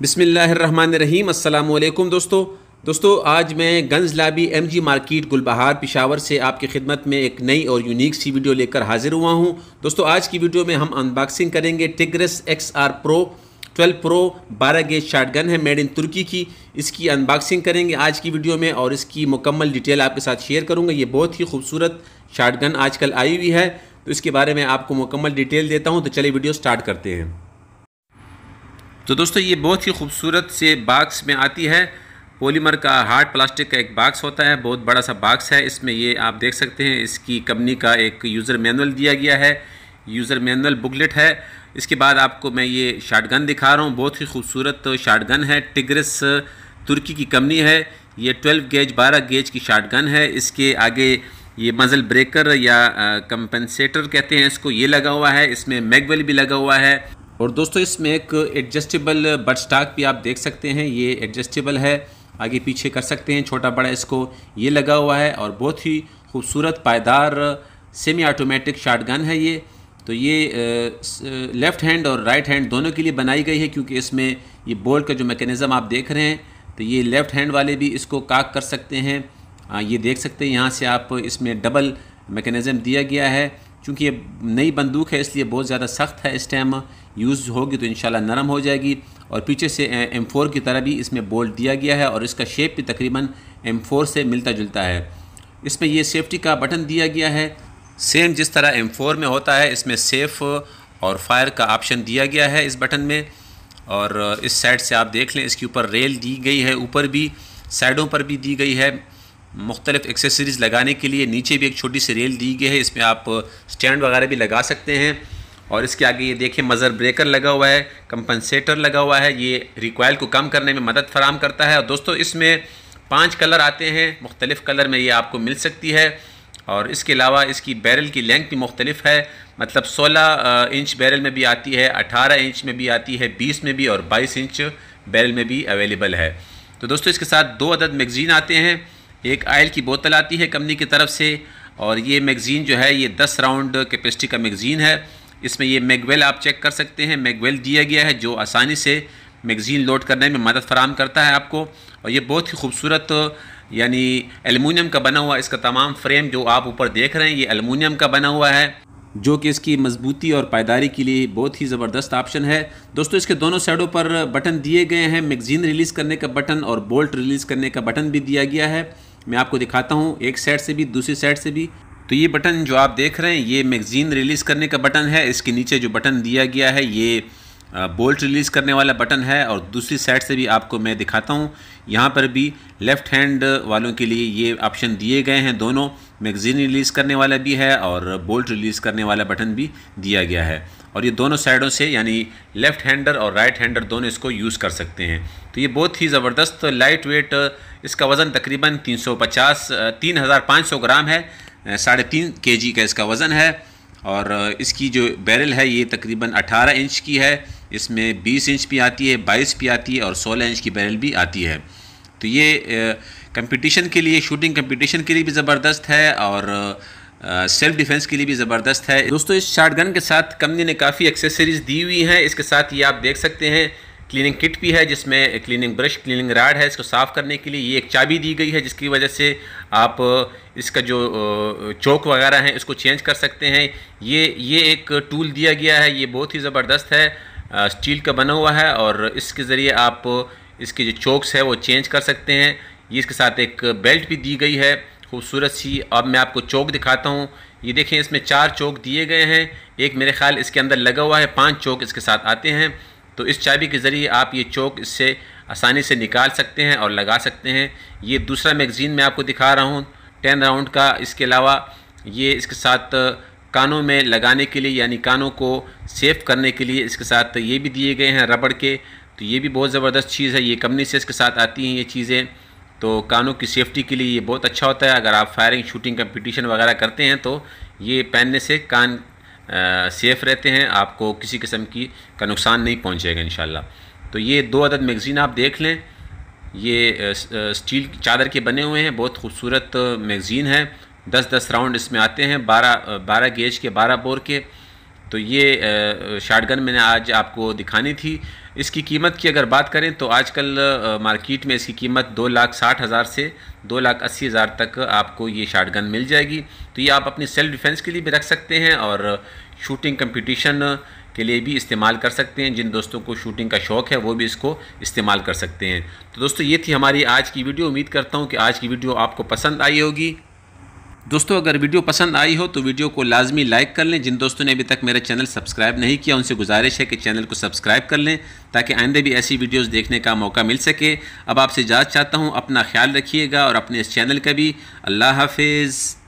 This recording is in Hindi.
बिसमीम अल्लाम दोस्तों दोस्तों आज मैं गंज लाबी M G market Gulbahar Peshawar से आपकी खिदमत में एक नई और यूनिक सी वीडियो लेकर हाजिर हुआ हूं दोस्तों आज की वीडियो में हम अनबॉक्सिंग करेंगे Tigris X R pro 12 pro 12 gauge gun है मेड इन तुर्की की इसकी अनबॉक्सिंग करेंगे आज की वीडियो में और इसकी मुकम्मल डिटेल आपके साथ शेयर करूँगा ये बहुत ही खूबसूरत आज आजकल आई हुई है तो इसके बारे में आपको मुकम्मल डिटेल देता हूँ तो चलिए वीडियो स्टार्ट करते हैं तो दोस्तों ये बहुत ही खूबसूरत से बाक्स में आती है पॉलीमर का हार्ड प्लास्टिक का एक बाक्स होता है बहुत बड़ा सा बाक्स है इसमें ये आप देख सकते हैं इसकी कंपनी का एक यूज़र मैनुअल दिया गया है यूज़र मैनुअल बुकलेट है इसके बाद आपको मैं ये शार्टगन दिखा रहा हूँ बहुत ही खूबसूरत शार्टगन है टिग्रस तुर्की की कंपनी है ये 12 गेज 12 गेज की शार्टगन है इसके आगे ये मज़ल ब्रेकर या कंपनसेटर कहते हैं इसको ये लगा हुआ है इसमें मैगवेल भी लगा हुआ है और दोस्तों इसमें एक एडजस्टेबल बट स्टाक भी आप देख सकते हैं ये एडजस्टेबल है आगे पीछे कर सकते हैं छोटा बड़ा इसको ये लगा हुआ है और बहुत ही खूबसूरत पायदार सेमी ऑटोमेटिक शार्टगन है ये तो ये लेफ़्ट हैंड और राइट हैंड दोनों के लिए बनाई गई है क्योंकि इसमें ये बोल्ट का जो मैकेनिज़म आप देख रहे हैं तो ये लेफ़्ट हैंड वाले भी इसको काक कर सकते हैं ये देख सकते हैं यहाँ से आप इसमें डबल मैकेनिज़म दिया गया है चूँकि ये नई बंदूक है इसलिए बहुत ज़्यादा सख्त है इस टाइम यूज़ होगी तो इन नरम हो जाएगी और पीछे से एम फोर की तरह भी इसमें बोल्ट दिया गया है और इसका शेप भी तकरीबन एम फोर से मिलता जुलता है इसमें यह सेफ्टी का बटन दिया गया है सेम जिस तरह एम फोर में होता है इसमें सेफ़ और फायर का ऑप्शन दिया गया है इस बटन में और इस साइड से आप देख लें इसके ऊपर रेल दी गई है ऊपर भी साइडों पर भी दी गई है मुख्तलिफ़ एक्सेसरीज़ लगाने के लिए नीचे भी एक छोटी सी रेल दी गई है इसमें आप स्टैंड वगैरह भी लगा सकते हैं और इसके आगे ये देखें मज़र ब्रेकर लगा हुआ है कंपनसेटर लगा हुआ है ये रिकॉयल को कम करने में मदद फराम करता है और दोस्तों इसमें पांच कलर आते हैं मुख्तलिफ़ कलर में ये आपको मिल सकती है और इसके अलावा इसकी बैरल की लेंथ भी मुख्तलिफ है मतलब सोलह इंच बैरल में भी आती है अठारह इंच में भी आती है बीस में भी और बाईस इंच बैरल में भी अवेलेबल है तो दोस्तों इसके साथ दो अदद मैगज़ीन आते हैं एक आयल की बोतल आती है कंपनी की तरफ से और ये मैगज़ीन जो है ये दस राउंड कैपेसिटी का मैगज़ीन है इसमें ये मैगवेल आप चेक कर सकते हैं मैगवेल दिया गया है जो आसानी से मैगज़ीन लोड करने में मदद फराम करता है आपको और ये बहुत ही खूबसूरत यानी एलमिनियम का बना हुआ इसका तमाम फ्रेम जो आप ऊपर देख रहे हैं ये एलमिनियम का बना हुआ है जो कि इसकी मजबूती और पायदारी के लिए बहुत ही ज़बरदस्त ऑप्शन है दोस्तों इसके दोनों साइडों पर बटन दिए गए हैं मैगज़ीन रिलीज़ करने का बटन और बोल्ट रिलीज़ करने का बटन भी दिया गया है मैं आपको दिखाता हूँ एक साइड से भी दूसरी साइड से भी तो ये बटन जो आप देख रहे हैं ये मैगज़ीन रिलीज़ करने का बटन है इसके नीचे जो बटन दिया गया है ये बोल्ट रिलीज़ करने वाला बटन है और दूसरी साइड से भी आपको मैं दिखाता हूँ यहाँ पर भी लेफ़्ट हैंड वालों के लिए ये ऑप्शन दिए गए हैं दोनों मैगज़ीन रिलीज़ करने वाला भी है और बोल्ट रिलीज़ करने वाला बटन भी दिया गया है और ये दोनों साइडों से यानी लेफ़्ट हैंडर और राइट हैंडर दोनों इसको यूज़ कर सकते हैं तो ये बहुत ही ज़बरदस्त लाइट वेट इसका वज़न तकरीबन 350 3500 ग्राम है साढ़े तीन के का इसका वज़न है और इसकी जो बैरल है ये तकरीबन 18 इंच की है इसमें 20 इंच भी आती है 22 भी आती है और 16 इंच की बैरल भी आती है तो ये कंपटीशन के लिए शूटिंग कंपटीशन के लिए भी ज़बरदस्त है और सेल्फ डिफेंस के लिए भी ज़बरदस्त है दोस्तों इस शार्ट गन के साथ कंपनी ने काफ़ी एक्सेसरीज़ दी हुई हैं इसके साथ ये आप देख सकते हैं क्लीनिंग किट भी है जिसमें क्लीनिंग ब्रश क्लीनिंग राड है इसको साफ़ करने के लिए ये एक चाबी दी गई है जिसकी वजह से आप इसका जो चौक वगैरह है इसको चेंज कर सकते हैं ये ये एक टूल दिया गया है ये बहुत ही ज़बरदस्त है स्टील का बना हुआ है और इसके ज़रिए आप इसके जो चौकस है वो चेंज कर सकते हैं ये इसके साथ एक बेल्ट भी दी गई है खूबसूरत सी अब मैं आपको चौक दिखाता हूँ ये देखें इसमें चार चौक दिए गए हैं एक मेरे ख्याल इसके अंदर लगा हुआ है पाँच चौक इसके साथ आते हैं तो इस चाबी के ज़रिए आप ये चौक इससे आसानी से निकाल सकते हैं और लगा सकते हैं ये दूसरा मैगज़ीन मैं आपको दिखा रहा हूँ टेन राउंड का इसके अलावा ये इसके साथ कानों में लगाने के लिए यानी कानों को सेफ करने के लिए इसके साथ ये भी दिए गए हैं रबड़ के तो ये भी बहुत ज़बरदस्त चीज़ है ये कंपनी से इसके साथ आती हैं ये चीज़ें तो कानों की सेफ्टी के लिए ये बहुत अच्छा होता है अगर आप फायरिंग शूटिंग कंपटीशन वगैरह करते हैं तो ये पहनने से कान सेफ़ रहते हैं आपको किसी किस्म की का नुकसान नहीं पहुँचेगा इन तो ये दो अदद मैगज़ीन आप देख लें ये स्टील की चादर के बने हुए हैं बहुत खूबसूरत मैगज़ीन है दस दस राउंड इसमें आते हैं बारह बारह गेज के बारह बोर के तो ये शार्टगन मैंने आज आपको दिखानी थी इसकी कीमत की अगर बात करें तो आजकल मार्केट में इसकी कीमत दो लाख साठ हज़ार से दो लाख अस्सी हज़ार तक आपको ये शार्टगन मिल जाएगी तो ये आप अपनी सेल्फ डिफेंस के लिए भी रख सकते हैं और शूटिंग कंपटीशन के लिए भी इस्तेमाल कर सकते हैं जिन दोस्तों को शूटिंग का शौक़ है वो भी इसको इस्तेमाल कर सकते हैं तो दोस्तों ये थी हमारी आज की वीडियो उम्मीद करता हूँ कि आज की वीडियो आपको पसंद आई होगी दोस्तों अगर वीडियो पसंद आई हो तो वीडियो को लाजमी लाइक कर लें जिन दोस्तों ने अभी तक मेरा चैनल सब्सक्राइब नहीं किया उनसे गुजारिश है कि चैनल को सब्सक्राइब कर लें ताकि आइंदे भी ऐसी वीडियोस देखने का मौका मिल सके अब आपसे इजाज़त चाहता हूँ अपना ख्याल रखिएगा और अपने इस चैनल का भी अल्लाह हाफिज़